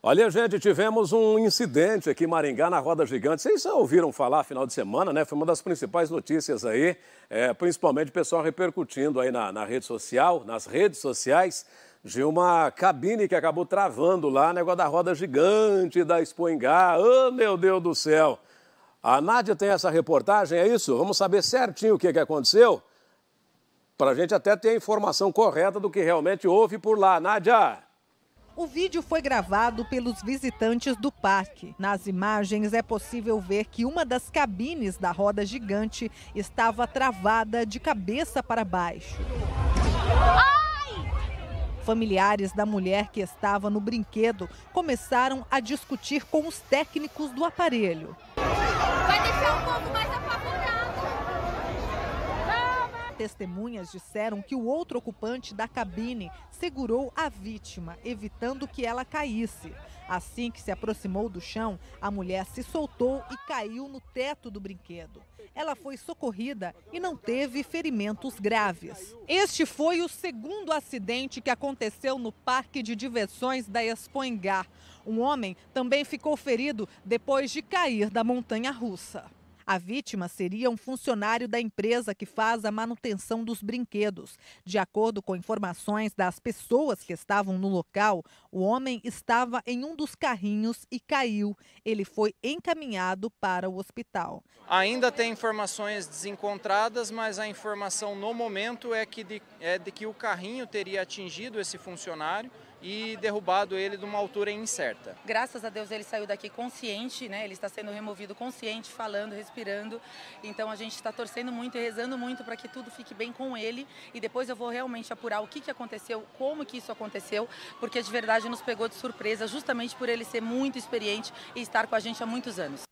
Olha, gente, tivemos um incidente aqui em Maringá, na Roda Gigante. Vocês já ouviram falar final de semana, né? Foi uma das principais notícias aí, é, principalmente o pessoal repercutindo aí na, na rede social, nas redes sociais, de uma cabine que acabou travando lá, negócio da Roda Gigante, da Expoingá. Ah, Oh, meu Deus do céu! A Nádia tem essa reportagem, é isso? Vamos saber certinho o que, que aconteceu, para a gente até ter a informação correta do que realmente houve por lá. Nádia! O vídeo foi gravado pelos visitantes do parque. Nas imagens é possível ver que uma das cabines da roda gigante estava travada de cabeça para baixo. Familiares da mulher que estava no brinquedo começaram a discutir com os técnicos do aparelho. Vai deixar um pouco mais apavorado. Testemunhas disseram que o outro ocupante da cabine segurou a vítima, evitando que ela caísse. Assim que se aproximou do chão, a mulher se soltou e caiu no teto do brinquedo. Ela foi socorrida e não teve ferimentos graves. Este foi o segundo acidente que aconteceu no parque de diversões da Expoengar. Um homem também ficou ferido depois de cair da montanha russa. A vítima seria um funcionário da empresa que faz a manutenção dos brinquedos. De acordo com informações das pessoas que estavam no local, o homem estava em um dos carrinhos e caiu. Ele foi encaminhado para o hospital. Ainda tem informações desencontradas, mas a informação no momento é que, de, é de que o carrinho teria atingido esse funcionário e derrubado ele de uma altura incerta. Graças a Deus ele saiu daqui consciente, né? Ele está sendo removido consciente, falando, respirando. Então a gente está torcendo muito e rezando muito para que tudo fique bem com ele. E depois eu vou realmente apurar o que, que aconteceu, como que isso aconteceu, porque de verdade nos pegou de surpresa, justamente por ele ser muito experiente e estar com a gente há muitos anos.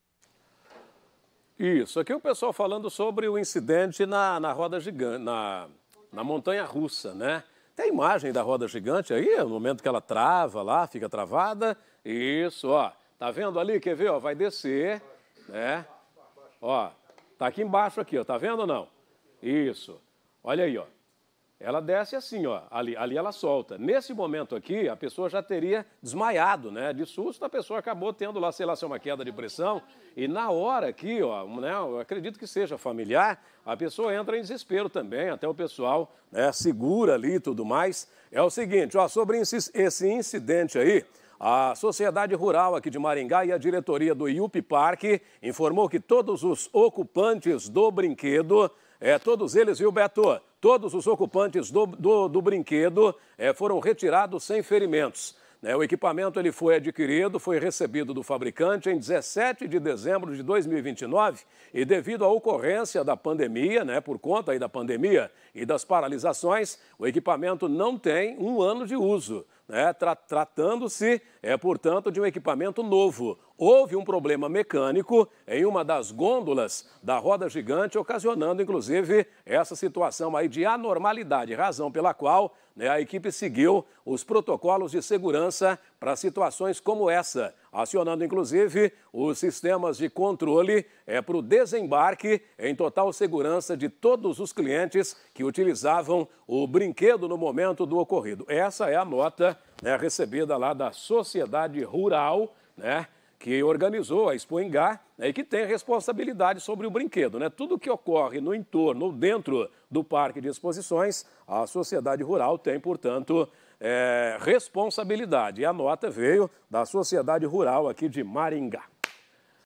Isso, aqui o pessoal falando sobre o incidente na, na roda gigante, na, na montanha russa, né? Tem a imagem da roda gigante aí, no momento que ela trava lá, fica travada. Isso, ó. Tá vendo ali? Quer ver? Ó, vai descer, né? Ó, tá aqui embaixo aqui, ó. Tá vendo ou não? Isso. Olha aí, ó ela desce assim, ó, ali, ali ela solta. Nesse momento aqui, a pessoa já teria desmaiado, né? De susto, a pessoa acabou tendo lá, sei lá, se é uma queda de pressão. E na hora aqui, ó, né, eu acredito que seja familiar, a pessoa entra em desespero também, até o pessoal né, segura ali e tudo mais. É o seguinte, ó, sobre esse incidente aí, a Sociedade Rural aqui de Maringá e a diretoria do IUP Parque informou que todos os ocupantes do brinquedo, é, todos eles, viu, Beto? Todos os ocupantes do, do, do brinquedo é, foram retirados sem ferimentos. Né, o equipamento ele foi adquirido, foi recebido do fabricante em 17 de dezembro de 2029 e devido à ocorrência da pandemia, né, por conta aí da pandemia e das paralisações, o equipamento não tem um ano de uso. Né? Tra Tratando-se, é, portanto, de um equipamento novo. Houve um problema mecânico em uma das gôndolas da roda gigante, ocasionando, inclusive, essa situação aí de anormalidade, razão pela qual né, a equipe seguiu os protocolos de segurança para situações como essa, acionando inclusive os sistemas de controle é, para o desembarque em total segurança de todos os clientes que utilizavam o brinquedo no momento do ocorrido. Essa é a nota né, recebida lá da Sociedade Rural, né? que organizou a Expo Engá né, e que tem responsabilidade sobre o brinquedo. Né? Tudo que ocorre no entorno ou dentro do parque de exposições, a sociedade rural tem, portanto, é, responsabilidade. E a nota veio da Sociedade Rural aqui de Maringá.